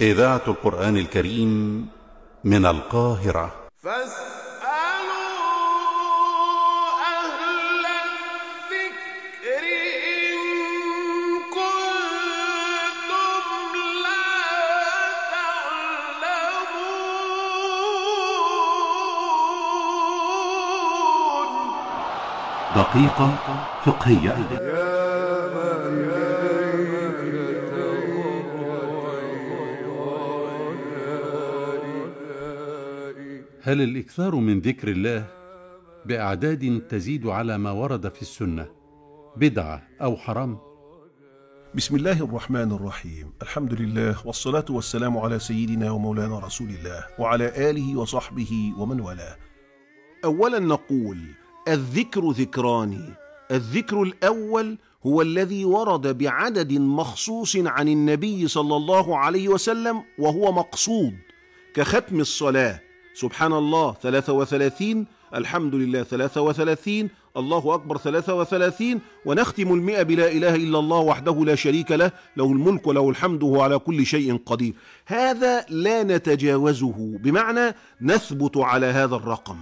إذاعة القرآن الكريم من القاهرة فاسألوا أهل الذكر إن كنتم لا تعلمون دقيقة فقهية يا مريم هل الاكثار من ذكر الله باعداد تزيد على ما ورد في السنه بدعه او حرام بسم الله الرحمن الرحيم الحمد لله والصلاه والسلام على سيدنا ومولانا رسول الله وعلى اله وصحبه ومن والاه اولا نقول الذكر ذكران الذكر الاول هو الذي ورد بعدد مخصوص عن النبي صلى الله عليه وسلم وهو مقصود كختم الصلاه سبحان الله 33 الحمد لله 33 الله أكبر 33 ونختم المئة بلا إله إلا الله وحده لا شريك له له الملك وله الحمد وهو على كل شيء قدير هذا لا نتجاوزه بمعنى نثبت على هذا الرقم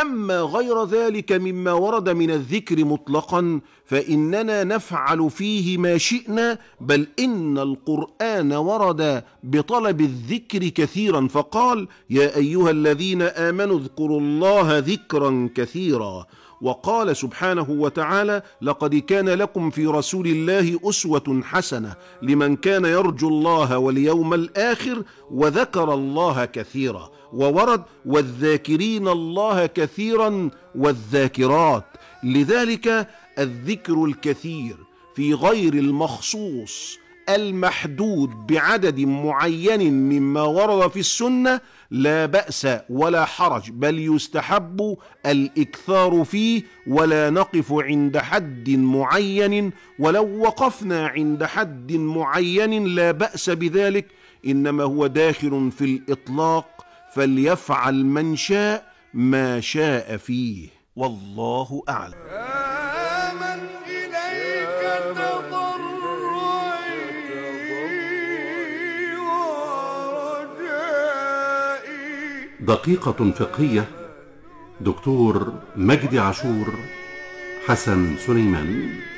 أما غير ذلك مما ورد من الذكر مطلقا فإننا نفعل فيه ما شئنا بل إن القرآن ورد بطلب الذكر كثيرا فقال يا أيها الذين آمنوا اذكروا الله ذكرا كثيرا وقال سبحانه وتعالى لقد كان لكم في رسول الله أسوة حسنة لمن كان يرجو الله واليوم الآخر وذكر الله كثيرا وورد والذاكرين الله كثيرا والذاكرات لذلك الذكر الكثير في غير المخصوص المحدود بعدد معين مما ورد في السنة لا بأس ولا حرج بل يستحب الإكثار فيه ولا نقف عند حد معين ولو وقفنا عند حد معين لا بأس بذلك إنما هو داخل في الإطلاق فليفعل من شاء ما شاء فيه والله أعلم دقيقة فقهية دكتور مجدي عاشور حسن سليمان